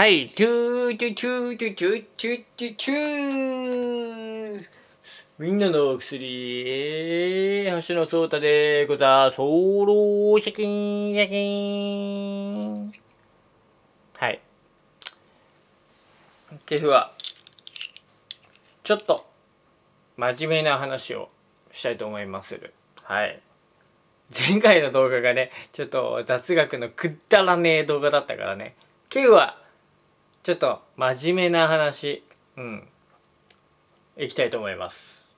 はい、チューチューチューチューチューチューチューチューみんなのお薬、えー、橋野聡太でござ、ソロシャキン、シャキン。はい。ケフは、ちょっと、真面目な話をしたいと思いますはい。前回の動画がね、ちょっと雑学のくだらねえ動画だったからね、今日は、ちょっと真面目な話、うん、いきたいと思います。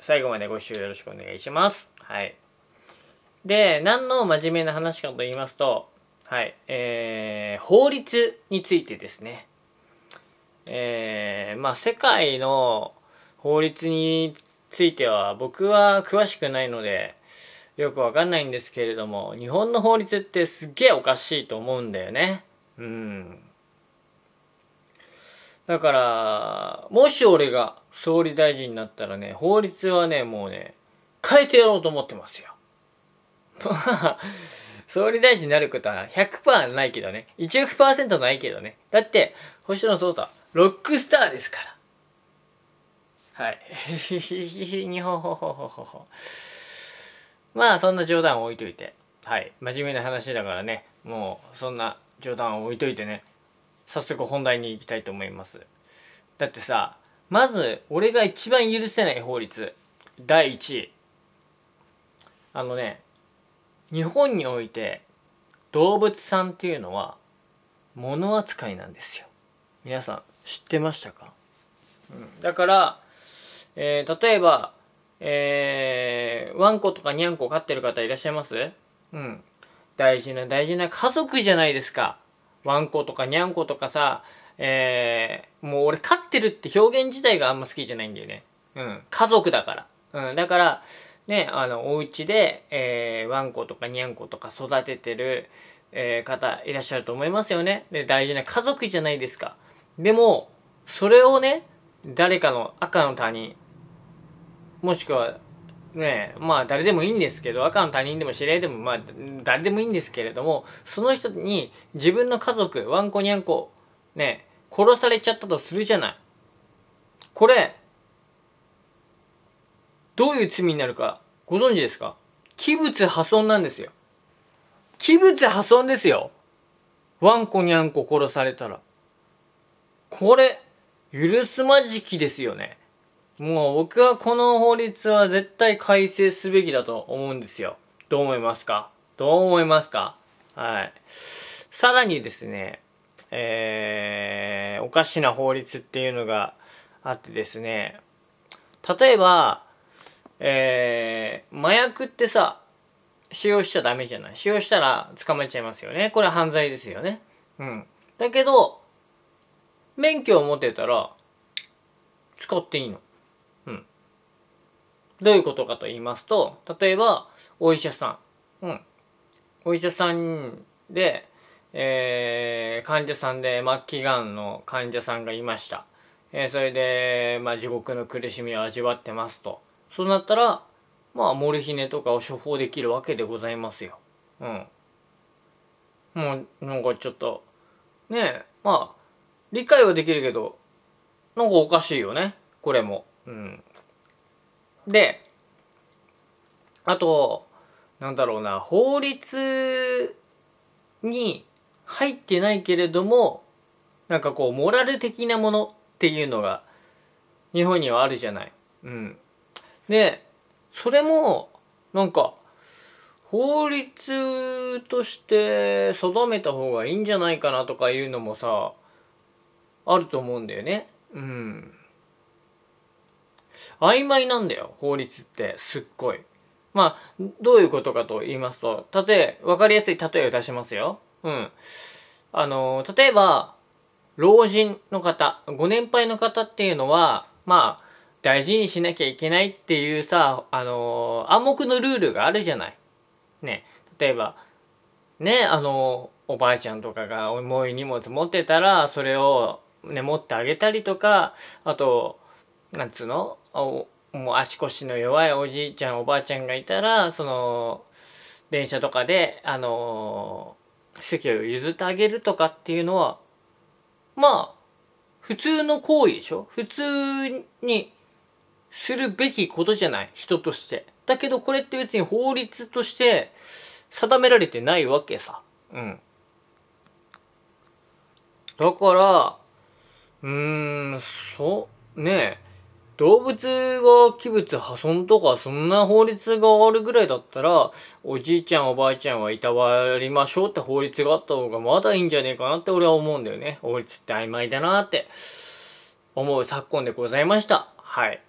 最後までご視聴よろしくお願いします。はい。で、何の真面目な話かと言いますと、はい、えー、法律についてですね。えー、まあ、世界の法律については僕は詳しくないので、よくわかんないんですけれども、日本の法律ってすっげえおかしいと思うんだよね。うん。だから、もし俺が総理大臣になったらね、法律はね、もうね、変えてやろうと思ってますよ。まあ、総理大臣になることは100%ないけどね。1億パーセントないけどね。だって、星野聡太、ロックスターですから。はい。に ほほほほほほ。まあ、そんな冗談を置いといて。はい。真面目な話だからね。もう、そんな冗談を置いといてね。早速本題に行きたいと思いますだってさまず俺が一番許せない法律第1位あのね日本において動物さんっていうのは物扱いなんですよ皆さん知ってましたか、うん、だから、えー、例えば、えー、ワンコとかニャンコ飼ってる方いらっしゃいますうん大事な大事な家族じゃないですかワンコとかニャンコとかさ、えー、もう俺飼ってるって表現自体があんま好きじゃないんだよね。うん。家族だから。うん。だから、ね、あの、お家で、えー、ワンコとかニャンコとか育ててる、えー、方いらっしゃると思いますよね。で、大事な家族じゃないですか。でも、それをね、誰かの赤の他人、もしくはねまあ誰でもいいんですけど赤の他人でも知り合いでもまあ誰でもいいんですけれどもその人に自分の家族わんこにゃんこね殺されちゃったとするじゃないこれどういう罪になるかご存知ですか器物破損なんですよ器物破損ですよわんこにゃんこ殺されたらこれ許すまじきですよねもう僕はこの法律は絶対改正すべきだと思うんですよ。どう思いますかどう思いますかはい。さらにですね、えー、おかしな法律っていうのがあってですね、例えば、えー、麻薬ってさ、使用しちゃダメじゃない使用したら捕まえちゃいますよね。これ犯罪ですよね。うん。だけど、免許を持てたら、使っていいの。どういうことかと言いますと、例えば、お医者さん。うん。お医者さんで、えー、患者さんで末期がんの患者さんがいました。えー、それで、まあ、地獄の苦しみを味わってますと。そうなったら、まあ、モルヒネとかを処方できるわけでございますよ。うん。もう、なんかちょっと、ねえ、まあ、理解はできるけど、なんかおかしいよね。これも。うん。であとなんだろうな法律に入ってないけれどもなんかこうモラル的なものっていうのが日本にはあるじゃない。うん、でそれもなんか法律として定めた方がいいんじゃないかなとかいうのもさあると思うんだよね。うん曖昧なんだよ、法律って。すっごい。まあ、どういうことかと言いますと、例え、わかりやすい例えを出しますよ。うん。あの、例えば、老人の方、ご年配の方っていうのは、まあ、大事にしなきゃいけないっていうさ、あの暗黙のルールがあるじゃない。ね。例えば、ね、あのおばあちゃんとかが重い荷物持ってたら、それをね、持ってあげたりとか、あと、なんつうのもう足腰の弱いおじいちゃんおばあちゃんがいたらその電車とかであの席を譲ってあげるとかっていうのはまあ普通の行為でしょ普通にするべきことじゃない人として。だけどこれって別に法律として定められてないわけさ。うん。だから、うーん、そう、ねえ。動物が器物破損とかそんな法律があるぐらいだったらおじいちゃんおばあちゃんはいたわりましょうって法律があった方がまだいいんじゃねえかなって俺は思うんだよね法律って曖昧だなって思う昨今でございましたはい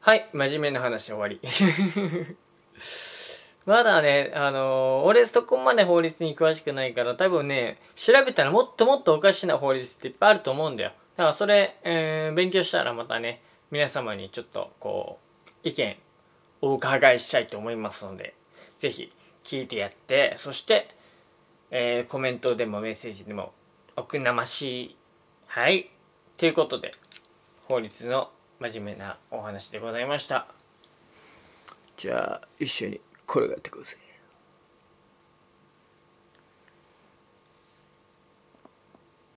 はい真面目な話終わり まだね、あのー、俺そこまで法律に詳しくないから、多分ね、調べたらもっともっとおかしな法律っていっぱいあると思うんだよ。だからそれ、えー、勉強したらまたね、皆様にちょっとこう、意見お伺いしたいと思いますので、ぜひ聞いてやって、そして、えー、コメントでもメッセージでも、おくなましい。はい。ということで、法律の真面目なお話でございました。じゃあ、一緒に転がってください。